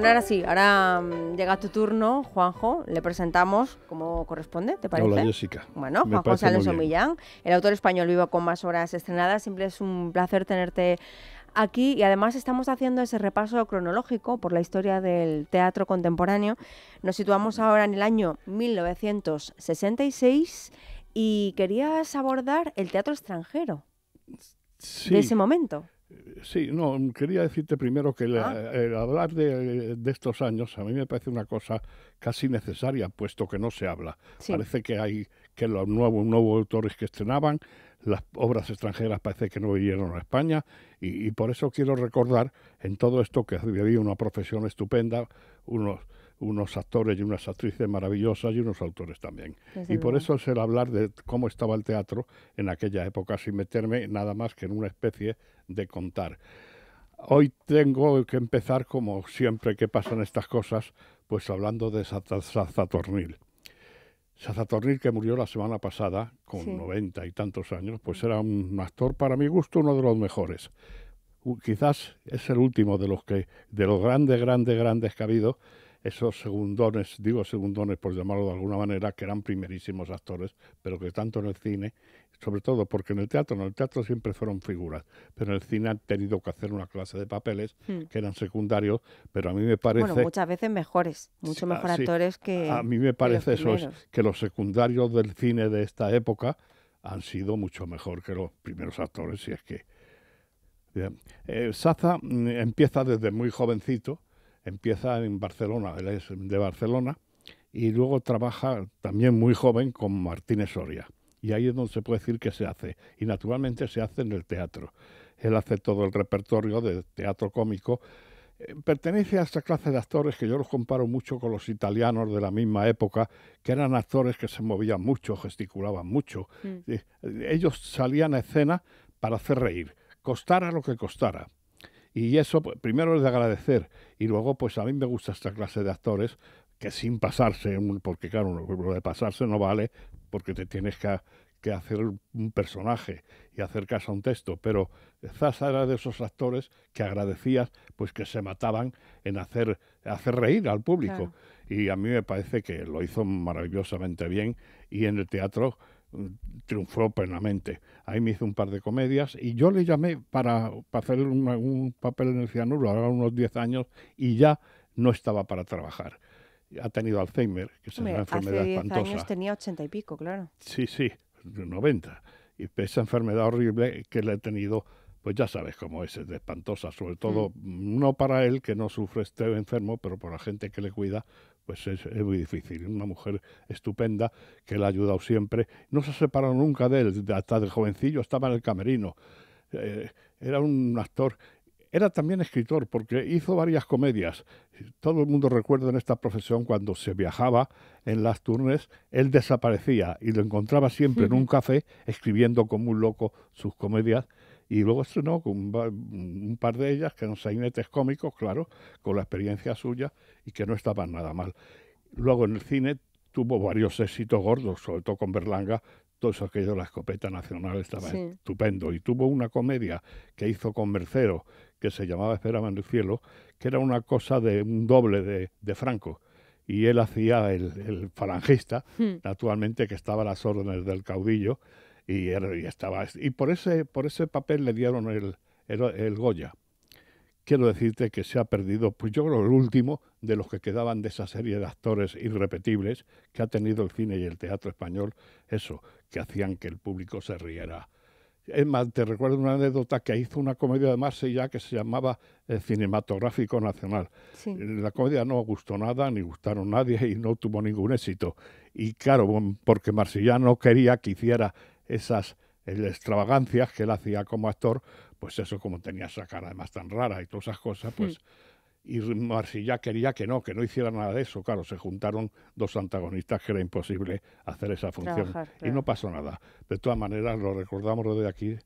Bueno, ahora sí, mm, ahora llega tu turno, Juanjo. Le presentamos como corresponde, ¿te parece? Hola, Bueno, Juanjo Alonso Millán, el autor español vivo con más obras estrenadas. Siempre es un placer tenerte aquí y además estamos haciendo ese repaso cronológico por la historia del teatro contemporáneo. Nos situamos ahora en el año 1966 y querías abordar el teatro extranjero de ese momento. Sí, no, quería decirte primero que ah. hablar de, estos años a mí me parece una cosa casi necesaria, puesto que no se habla. Parece que hay que los nuevos, autores que estrenaban, las obras extranjeras parece que no vinieron a España, y, y por eso quiero recordar en todo esto que había una profesión estupenda, unos unos actores y unas actrices maravillosas y unos autores también. y por eso es el hablar de cómo estaba el teatro en aquella época sin meterme nada más que en una especie de contar. Hoy tengo que empezar, como siempre que pasan estas cosas, pues hablando de Sazatornil. Sazatornil, que murió la semana pasada, con noventa y tantos años, pues mm. era un actor, para mi gusto, uno de los mejores. Quizás es el último de los que, de los grandes, grandes, grandes que ha habido, esos segundones, digo segundones por llamarlo de alguna manera, que eran primerísimos actores, pero que tanto en el cine, sobre todo porque en el teatro, en el teatro siempre fueron figuras, pero en el cine han tenido que hacer una clase de papeles hmm. que eran secundarios, pero a mí me parece... Bueno, muchas veces mejores, mucho mejor ah, actores que... A mí me parece eso, que los secundarios del cine de esta época han sido mucho mejor que los primeros actores, si es que... Eh, Saza mm, empieza desde muy jovencito, empieza en Barcelona, él es de Barcelona, y luego trabaja también muy joven con Martínez Soria. Y ahí es donde se puede decir que se hace. Y naturalmente se hace en el teatro. Él hace todo el repertorio de teatro cómico. Eh, pertenece a esta clase de actores que yo los comparo mucho con los italianos de la misma época, que eran actores que se movían mucho, gesticulaban mucho. Mm. Eh, ellos salían a escena para hacer reír, costara lo que costara, y eso pues, primero es de agradecer y luego pues a mí me gusta esta clase de actores que sin pasarse, porque claro, lo de pasarse no vale porque te tienes que, hacer un personaje y hacer caso a un texto, pero Zaza era de esos actores que agradecías pues que se mataban en hacer, hacer reír al público. Y a mí me parece que lo hizo maravillosamente bien y en el teatro triunfó plenamente. Ahí me hizo un par de comedias y yo le llamé para, para hacer un, papel en el cianuro, ahora unos 10 años, y ya no estaba para trabajar. Ha tenido Alzheimer, que es una enfermedad hace 10 años tenía 80 y pico, claro. Sí, sí, 90. Y esa enfermedad horrible que le he tenido, pues ya sabes cómo es, es espantosa, sobre todo mm. no para él que no sufre, esté enfermo, pero por la gente que le cuida, pues es, muy difícil. Una mujer estupenda que le ha ayudado siempre. No se separó nunca de él, hasta de jovencillo estaba en el camerino. Eh, era un actor era también escritor porque hizo varias comedias. Todo el mundo recuerda en esta profesión cuando se viajaba en las turnes, él desaparecía y lo encontraba siempre en un café escribiendo como un loco sus comedias y luego estrenó con un, par de ellas, que eran sainetes cómicos, claro, con la experiencia suya y que no estaban nada mal. Luego en el cine tuvo varios éxitos gordos, sobre todo con Berlanga, todo eso aquello de la escopeta nacional estaba estupendo. Y tuvo una comedia que hizo con Mercero, que se llamaba Espera, en el cielo, que era una cosa de un doble de, Franco. Y él hacía el, falangista, hmm. naturalmente, que estaba a las órdenes del caudillo y, estaba y por ese por ese papel le dieron el, el, Goya. Quiero decirte que se ha perdido, pues yo creo el último de los que quedaban de esa serie de actores irrepetibles que ha tenido el cine y el teatro español, eso, que hacían que el público se riera. Es más, te recuerdo una anécdota que hizo una comedia de Marsella que se llamaba el eh, Cinematográfico Nacional. La comedia no gustó nada, ni gustaron nadie y no tuvo ningún éxito. Y claro, porque Marsella no quería que hiciera esas extravagancias que él hacía como actor, pues eso como tenía esa cara además tan rara y todas esas cosas, pues... Hmm. Y Marsilla quería que no, que no hiciera nada de eso. Claro, se juntaron dos antagonistas que era imposible hacer esa función. Y no pasó nada. De todas maneras, lo recordamos desde aquí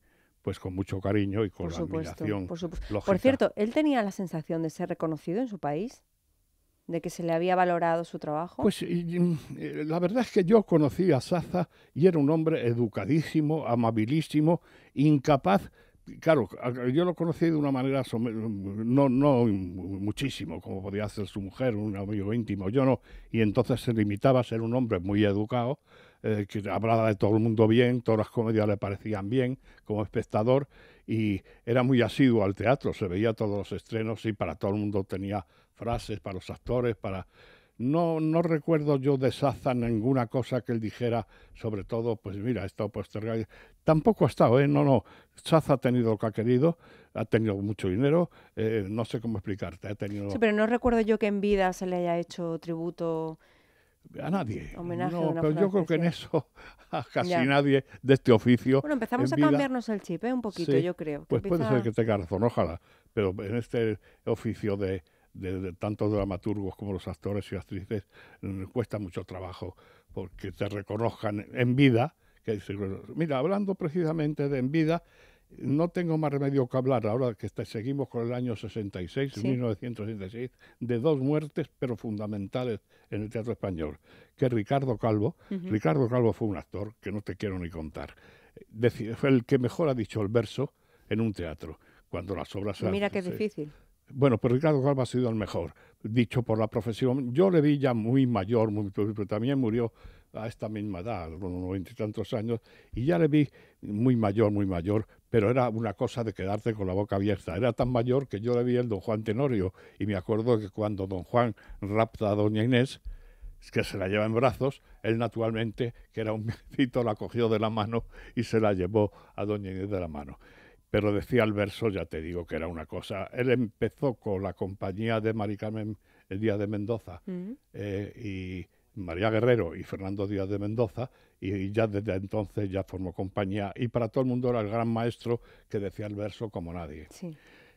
pues con mucho cariño y con admiración. por, cierto, ¿él tenía la sensación de ser reconocido en su país? de que se le había valorado su trabajo? Pues mm, eh, la verdad es que yo conocí a Saza y era un hombre educadísimo, amabilísimo, incapaz. Claro, yo lo conocí de una manera, no, no muchísimo, como podía hacer su mujer, un amigo íntimo, yo no. Y entonces se limitaba a ser un hombre muy educado, eh, que hablaba de todo el mundo bien, todas las comedias le parecían bien como espectador y era muy asiduo al teatro, se veía todos los estrenos y para todo el mundo tenía frases para los actores, para... No, no recuerdo yo de Saza ninguna cosa que él dijera, sobre todo, pues mira, ha estado postergado. Tampoco ha estado, ¿eh? No, no. Saza ha tenido lo que ha querido, ha tenido mucho dinero, eh, no sé cómo explicarte. Ha tenido... Sí, pero no recuerdo yo que en vida se le haya hecho tributo a nadie. no, pero yo creo que en eso a casi nadie de este oficio. Bueno, empezamos a cambiarnos el chip, ¿eh? un poquito, yo creo. Pues puede ser que tenga razón, ojalá. Pero en este oficio de, tantos dramaturgos como los actores y actrices, mm, cuesta mucho trabajo porque te reconozcan en vida. Que mira, hablando precisamente de en vida, no tengo más remedio que hablar ahora que seguimos con el año 66, 1966, de dos muertes, pero fundamentales en el teatro español, que Ricardo Calvo, Ricardo Calvo fue un actor que no te quiero ni contar, fue el que mejor ha dicho el verso en un teatro, cuando las obras... Mira qué difícil. Bueno, pero pues Ricardo Calvo ha sido el mejor, dicho por la profesión. Yo le vi ya muy mayor, muy, pero también murió a esta misma edad, unos noventa y tantos años, y ya le vi muy mayor, muy mayor, pero era una cosa de quedarte con la boca abierta. Era tan mayor que yo le vi el don Juan Tenorio y me acuerdo que cuando don Juan rapta a doña Inés, es que se la lleva en brazos, él naturalmente, que era un viejito, la cogió de la mano y se la llevó a doña Inés de la mano. Pero decía el verso, ya te digo que era una cosa. Él empezó con la compañía de Mari Carmen el día de Mendoza mm. eh, y María Guerrero y Fernando Díaz de Mendoza, y ya desde entonces ya formó compañía, y para todo el mundo era el gran maestro que decía el verso como nadie. Sí.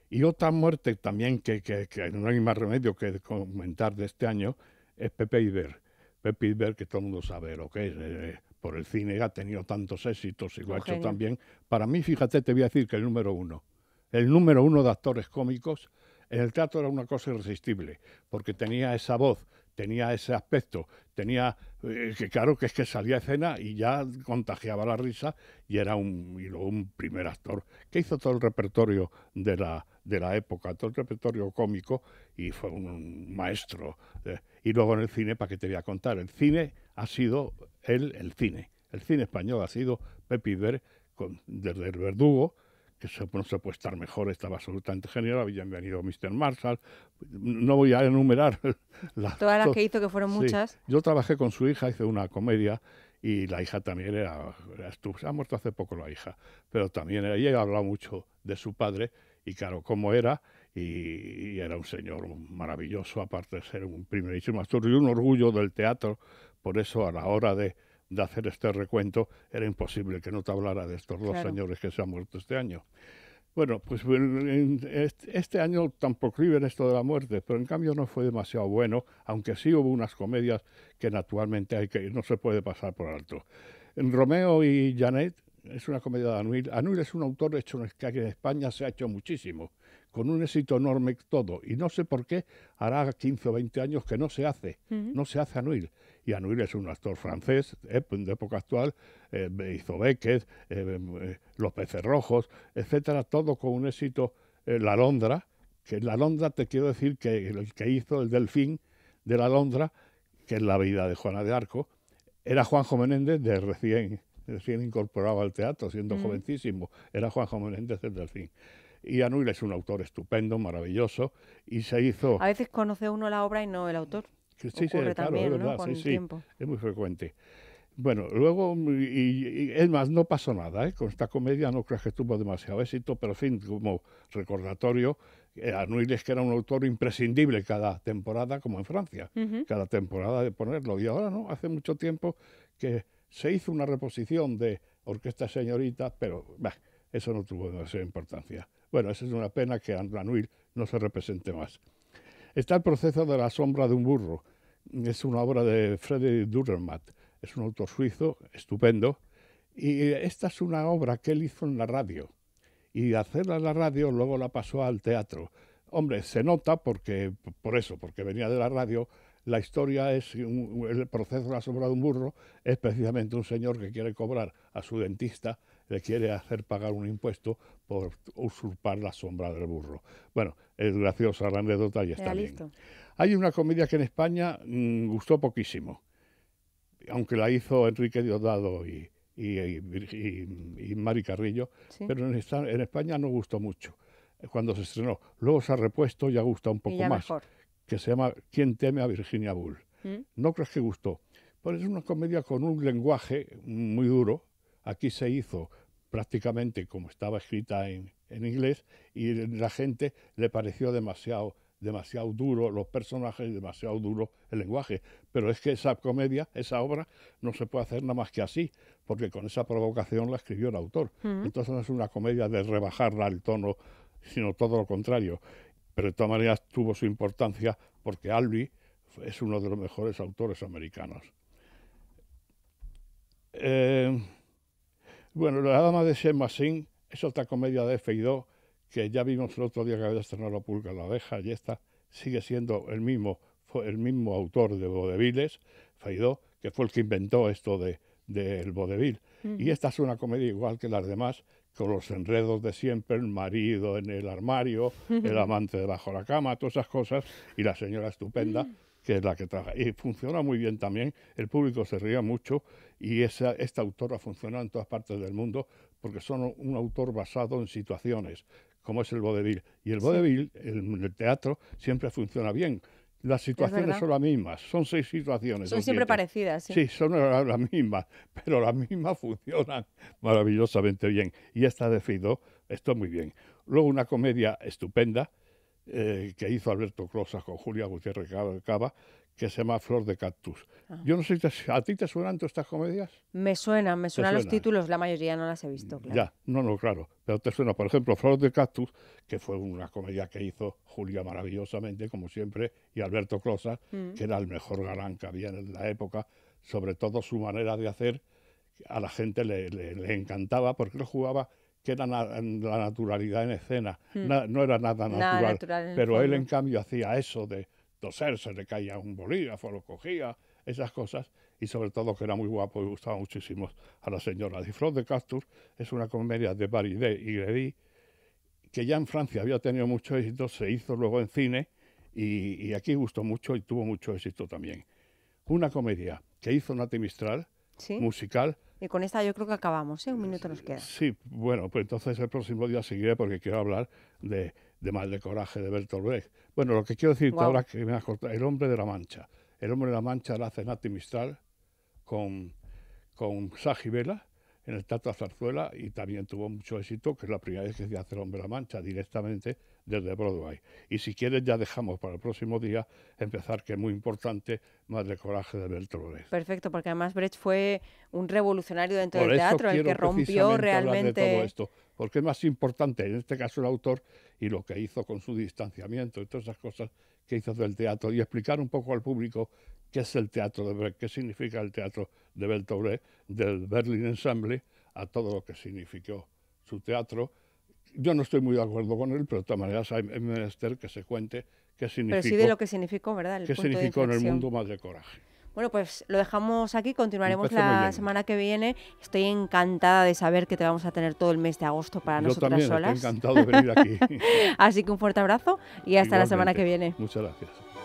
Y otra muerte también que, que, no hay más remedio que comentar de este año es Pepe Iber. Pepe Iber, que todo el mundo sabe lo que es, eh, por el cine ha tenido tantos éxitos y lo ha hecho también. Para mí, fíjate, te voy a decir que el número uno, el número uno de actores cómicos, en el teatro era una cosa irresistible, porque tenía esa voz tenía ese aspecto, tenía eh, que claro que es que salía a escena y ya contagiaba la risa y era un, y luego un primer actor que hizo todo el repertorio de la, de la época, todo el repertorio cómico y fue un, maestro. Eh. y luego en el cine, ¿para qué te voy a contar? El cine ha sido él, el, cine. El cine español ha sido Pepe Iber, desde El Verdugo, que no se puede estar mejor, estaba absolutamente genial, había venido Mr. Marshall, no voy a enumerar. Las, Todas las que hizo, que fueron muchas. Yo trabajé con su hija, hice una comedia y la hija también era, era ha muerto hace poco la hija, pero también ella ella hablaba mucho de su padre y claro, cómo era, y era un señor maravilloso, aparte de ser un primerísimo actor y un orgullo del teatro, por eso a la hora de de hacer este recuento, era imposible que no te hablara de estos dos señores que se han muerto este año. Bueno, pues este año tampoco en esto de la muerte, pero en cambio no fue demasiado bueno, aunque sí hubo unas comedias que naturalmente hay que, no se puede pasar por alto. En Romeo y Janet es una comedia de Anuil. Anuil es un autor hecho que en España se ha hecho muchísimo, con un éxito enorme todo, y no sé por qué hará 15 o 20 años que no se hace, no se hace Anuil. Y Anuil es un actor francés eh, de época actual, eh, hizo Beckett, eh, Los Peces Rojos, etcétera, todo con un éxito. la Londra, que La Londra te quiero decir que el que hizo el delfín de La Londra, que es la vida de Juana de Arco, era Juanjo Menéndez de recién, recién incorporado al teatro, siendo mm. jovencísimo, era Juanjo Menéndez del delfín. Y Anuil es un autor estupendo, maravilloso, y se hizo... A veces conoce uno la obra y no el autor sí, eh, claro, es verdad, es muy frecuente. Bueno, luego, mm, y, es más, no pasó nada, ¿eh? con esta comedia no creo que tuvo demasiado éxito, pero en fin, como recordatorio, eh, Anuil es que era un autor imprescindible cada temporada, como en Francia, cada temporada de ponerlo. Y ahora no, hace mucho tiempo que se hizo una reposición de Orquesta Señorita, pero eso no tuvo demasiada importancia. Bueno, eso es una pena que Anuil no se represente más. Está el proceso de la sombra de un burro. Es una obra de Frederick Durermatt. Es un autor suizo estupendo. Y esta es una obra que él hizo en la radio. Y hacerla en la radio luego la pasó al teatro. Hombre, se nota porque, por eso, porque venía de la radio, la historia es el proceso de la sombra de un burro es precisamente un señor que quiere cobrar a su dentista le quiere hacer pagar un impuesto por usurpar la sombra del burro. Bueno, es graciosa la anécdota y está bien. Hay una comedia que en España mm, gustó poquísimo, aunque la hizo Enrique Diosdado y, y, Mari Carrillo, pero en, España no gustó mucho eh, cuando se estrenó. Luego se ha repuesto y ha gustado un poco más, que se llama ¿Quién teme a Virginia Bull? ¿Mm? ¿No crees que gustó? Pues es una comedia con un lenguaje muy duro. Aquí se hizo prácticamente como estaba escrita en, en inglés y la gente le pareció demasiado demasiado duro, los personajes demasiado duro el lenguaje. Pero es que esa comedia, esa obra, no se puede hacer nada más que así, porque con esa provocación la escribió el autor. Mm. Entonces no es una comedia de rebajarla el tono, sino todo lo contrario. Pero de todas maneras tuvo su importancia porque Albi es uno de los mejores autores americanos. Eh, bueno, La Dama de Shen es otra comedia de Feidó que ya vimos el otro día que había estrenado La Pulga la Abeja y esta sigue siendo el mismo, el mismo autor de Vodeviles, Feidó, que fue el que inventó esto del de, Y esta es una comedia igual que las demás, con los enredos de siempre, el marido en el armario, el amante debajo de la cama, todas esas cosas, y la señora estupenda, mm que es la que trabaja. Y funciona muy bien también, el público se ríe mucho y esa, esta autora funciona en todas partes del mundo porque son un autor basado en situaciones, como es el vodevil. Y el vodevil, en el, teatro, siempre funciona bien. Las situaciones son las mismas, son seis situaciones. Son siempre parecidas. Sí, sí son las mismas, pero las mismas funcionan maravillosamente bien. Y esta de Fido es muy bien. Luego una comedia estupenda, eh, que hizo Alberto Closas con Julia Gutiérrez Cava, que se llama Flor de Cactus. Ah. Yo no sé, ¿a ti te suenan todas estas comedias? Me suenan, me suenan, los títulos, la mayoría no las he visto, mm, Ya, no, no, claro, pero te suena, por ejemplo, Flor de Cactus, que fue una comedia que hizo Julia maravillosamente, como siempre, y Alberto Closas, mm. que era el mejor galán que había en la época, sobre todo su manera de hacer, a la gente le, encantaba porque él jugaba que era la naturalidad en escena. Hmm. no era nada natural, pero él en cambio hacía eso de toser, se le caía un bolígrafo, lo cogía, esas cosas, y sobre todo que era muy guapo y gustaba muchísimo a la señora. Disfraz de Castor es una comedia de Baridé de Igredi, que ya en Francia había tenido mucho éxito, se hizo luego en cine, y, aquí gustó mucho y tuvo mucho éxito también. Una comedia que hizo Nati Mistral, musical, y con esta yo creo que acabamos, ¿eh? Un minuto nos queda. Sí, bueno, pues entonces el próximo día seguiré porque quiero hablar de, de Mal de Coraje de Bertolt Brecht. Bueno, lo que quiero decir ahora que me has cortado, El Hombre de la Mancha. El Hombre de la Mancha la hace Nati Mistral con, con Saji Vela en el Tato Zarzuela y también tuvo mucho éxito, que es la primera vez que se hace El Hombre de la Mancha directamente desde Broadway. Y si quieres ya dejamos para el próximo día empezar, que es muy importante, Madre Coraje de Brecht. Perfecto, porque además Brecht fue un revolucionario dentro del teatro, el que rompió realmente... todo esto, porque es más importante, en este caso el autor, y lo que hizo con su distanciamiento y todas esas cosas que hizo del teatro, y explicar un poco al público qué es el teatro de Brecht, qué significa el teatro de Brecht, del Berlin Ensemble, a todo lo que significó su teatro, yo no estoy muy de acuerdo con él, pero de todas maneras hay menester que se cuente qué significó. Pero sí de lo que significó, ¿verdad? qué significó en el mundo más coraje. Bueno, pues lo dejamos aquí, continuaremos la semana que viene. Estoy encantada de saber que te vamos a tener todo el mes de agosto para Yo nosotras también, solas. encantado venir aquí. Así que un fuerte abrazo y hasta la semana que viene. Muchas gracias.